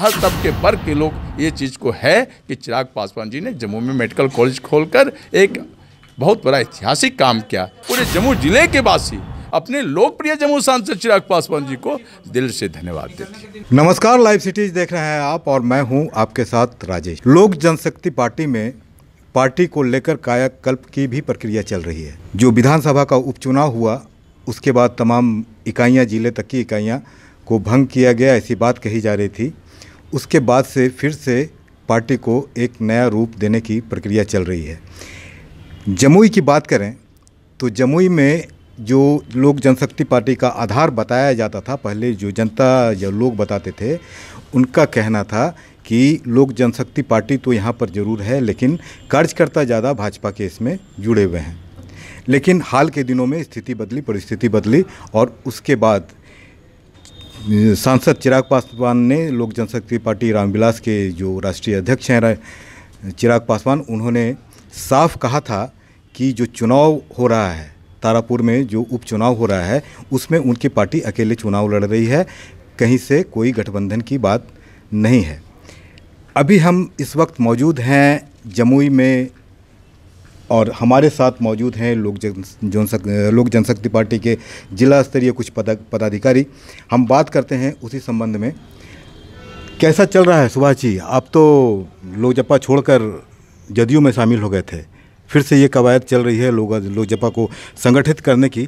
हर तबके पर के लोग ये चीज़ को है कि चिराग पासवान जी ने जम्मू में मेडिकल कॉलेज खोलकर एक बहुत बड़ा ऐतिहासिक काम किया पूरे जम्मू जिले के वासी अपने लोकप्रिय जम्मू सांसद चिराग पासवान जी को दिल से धन्यवाद देते नमस्कार लाइव सिटीज देख रहे हैं आप और मैं हूं आपके साथ राजेश लोक जनशक्ति पार्टी में पार्टी को लेकर कायाकल्प की भी प्रक्रिया चल रही है जो विधानसभा का उपचुनाव हुआ उसके बाद तमाम इकाइयाँ जिले तक की इकाइयाँ को भंग किया गया ऐसी बात कही जा रही थी उसके बाद से फिर से पार्टी को एक नया रूप देने की प्रक्रिया चल रही है जमुई की बात करें तो जमुई में जो लोक जनशक्ति पार्टी का आधार बताया जाता था पहले जो जनता या लोग बताते थे उनका कहना था कि लोक जनशक्ति पार्टी तो यहाँ पर ज़रूर है लेकिन कार्यकर्ता ज़्यादा भाजपा के इसमें जुड़े हुए हैं लेकिन हाल के दिनों में स्थिति बदली परिस्थिति बदली और उसके बाद सांसद चिराग पासवान ने लोक जनशक्ति पार्टी रामविलास के जो राष्ट्रीय अध्यक्ष हैं चिराग पासवान उन्होंने साफ कहा था कि जो चुनाव हो रहा है तारापुर में जो उपचुनाव हो रहा है उसमें उनकी पार्टी अकेले चुनाव लड़ रही है कहीं से कोई गठबंधन की बात नहीं है अभी हम इस वक्त मौजूद हैं जमुई में और हमारे साथ मौजूद हैं लोक जन लोक जनशक्ति पार्टी के जिला स्तरीय कुछ पद पदाधिकारी हम बात करते हैं उसी संबंध में कैसा चल रहा है सुभाष जी आप तो लोकजपा छोड़कर जदयू में शामिल हो गए थे फिर से ये कवायद चल रही है लोग लोकजपा को संगठित करने की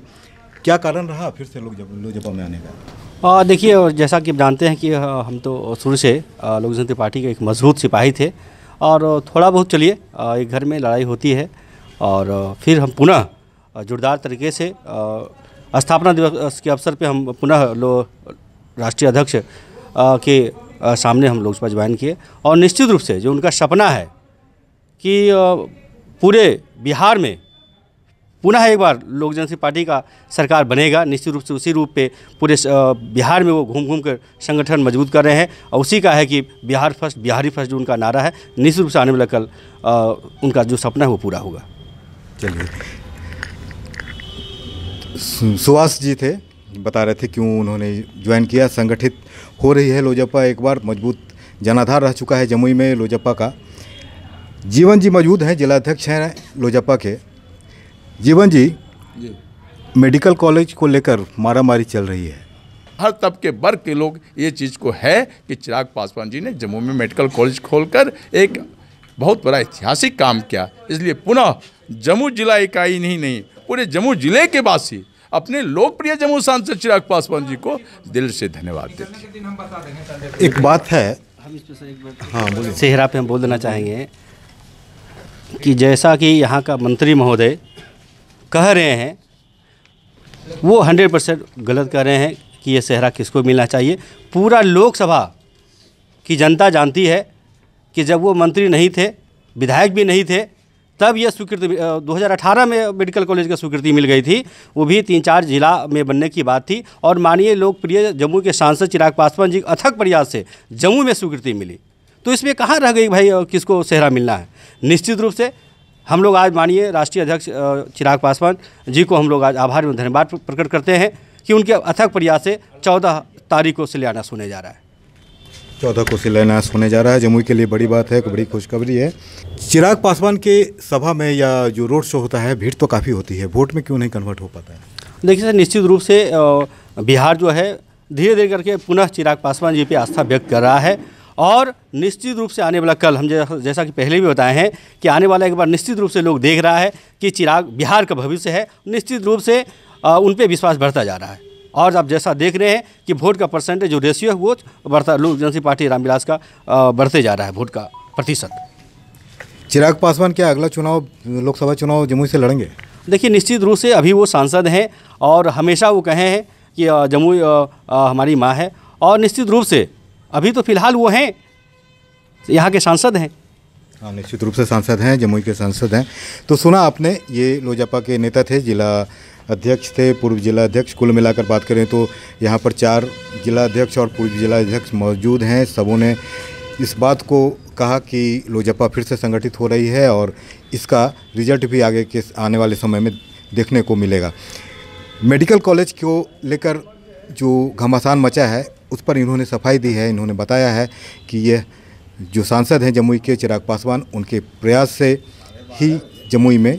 क्या कारण रहा फिर से लोग लोकजपा में आने का देखिए जैसा कि आप जानते हैं कि हम तो शुरू से लोक जनता पार्टी के एक मजबूत सिपाही थे और थोड़ा बहुत चलिए एक घर में लड़ाई होती है और फिर हम पुनः जोरदार तरीके से स्थापना दिवस के अवसर पे हम पुनः राष्ट्रीय अध्यक्ष के सामने हम लोकसभा ज्वाइन किए और निश्चित रूप से जो उनका सपना है कि पूरे बिहार में पुनः एक बार लोक जनशक्ति पार्टी का सरकार बनेगा निश्चित रूप से उसी रूप पे पूरे बिहार में वो घूम घूम कर संगठन मजबूत कर रहे हैं और उसी का है कि बिहार फर्स्ट बिहारी फर्स्ट जो उनका नारा है निश्चित रूप से आने वाला कल उनका जो सपना है वो पूरा होगा चलिए सुहास जी थे बता रहे थे क्यों उन्होंने ज्वाइन किया संगठित हो रही है लोजपा एक बार मजबूत जनाधार रह चुका है जमुई में लोजपा का जीवन जी मौजूद हैं जिलाध्यक्ष हैं लोजपा के जीवन जी, जी। मेडिकल कॉलेज को लेकर मारामारी चल रही है हर तबके वर्ग के लोग ये चीज़ को है कि चिराग पासवान जी ने जम्मू में मेडिकल कॉलेज खोलकर एक बहुत बड़ा ऐतिहासिक काम किया इसलिए पुनः जम्मू जिला इकाई नहीं नहीं पूरे जम्मू जिले के वासी अपने लोकप्रिय जम्मू सांसद चिराग पासवान जी को दिल से धन्यवाद देते एक बात है हाँ सेहरा पे हम बोल देना चाहेंगे कि जैसा कि यहाँ का मंत्री महोदय कह रहे हैं वो हंड्रेड परसेंट गलत कह रहे हैं कि ये सेहरा किसको मिलना चाहिए पूरा लोकसभा की जनता जानती है कि जब वो मंत्री नहीं थे विधायक भी नहीं थे तब यह स्वीकृति 2018 में मेडिकल कॉलेज का स्वीकृति मिल गई थी वो भी तीन चार जिला में बनने की बात थी और माननीय लोकप्रिय जम्मू के सांसद चिराग पासवान जी अथक प्रयास से जम्मू में स्वीकृति मिली तो इसमें कहाँ रह गई भाई किसको सेहरा मिलना है निश्चित रूप से हम लोग आज माननीय राष्ट्रीय अध्यक्ष चिराग पासवान जी को हम लोग आज आभार एवं धन्यवाद प्रकट करते हैं कि उनके अथक प्रयास से चौदह तारीख को सिलियाना सुने जा रहा है चौदह को शिलान्यास होने जा रहा है जमुई के लिए बड़ी बात है बड़ी खुशखबरी है चिराग पासवान के सभा में या जो रोड शो होता है भीड़ तो काफ़ी होती है वोट में क्यों नहीं कन्वर्ट हो पाता है देखिए सर निश्चित रूप से बिहार जो है धीरे धीरे करके पुनः चिराग पासवान जी पे आस्था व्यक्त कर रहा है और निश्चित रूप से आने वाला कल हम जैसा कि पहले भी बताए हैं कि आने वाला एक बार निश्चित रूप से लोग देख रहा है कि चिराग बिहार का भविष्य है निश्चित रूप से उन पर विश्वास बढ़ता जा रहा है और आप जैसा देख रहे हैं कि वोट का परसेंटेज जो रेशियो है वो बढ़ता लोक जनता पार्टी रामविलास का बढ़ते जा रहा है वोट का प्रतिशत चिराग पासवान क्या अगला चुनाव लोकसभा चुनाव जमुई से लड़ेंगे देखिए निश्चित रूप से अभी वो सांसद हैं और हमेशा वो कहे हैं कि जमुई हमारी माँ है और निश्चित रूप से अभी तो फिलहाल वो हैं यहाँ के सांसद हैं हाँ निश्चित रूप से सांसद हैं जमुई के सांसद हैं तो सुना आपने ये लोजपा के नेता थे जिला अध्यक्ष थे पूर्व जिला अध्यक्ष कुल मिलाकर बात करें तो यहाँ पर चार जिला अध्यक्ष और पूर्व जिला अध्यक्ष मौजूद हैं सबों ने इस बात को कहा कि लोजपा फिर से संगठित हो रही है और इसका रिजल्ट भी आगे के आने वाले समय में देखने को मिलेगा मेडिकल कॉलेज को लेकर जो घमासान मचा है उस पर इन्होंने सफाई दी है इन्होंने बताया है कि यह जो सांसद हैं जमुई के चिराग पासवान उनके प्रयास से ही जमुई में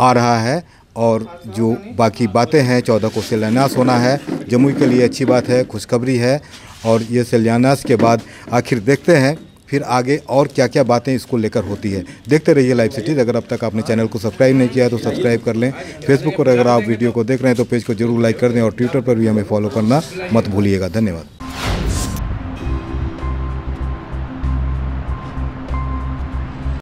आ रहा है और जो बाकी बातें हैं चौदह को शिलान्यास होना है जमुई के लिए अच्छी बात है खुशखबरी है और ये शिलान्यास के बाद आखिर देखते हैं फिर आगे और क्या क्या बातें इसको लेकर होती है देखते रहिए लाइव सिटीज़ अगर अब तक आपने चैनल को सब्सक्राइब नहीं किया है तो सब्सक्राइब कर लें फेसबुक पर अगर आप वीडियो को देख रहे हैं तो पेज को जरूर लाइक कर दें और ट्विटर पर भी हमें फॉलो करना मत भूलिएगा धन्यवाद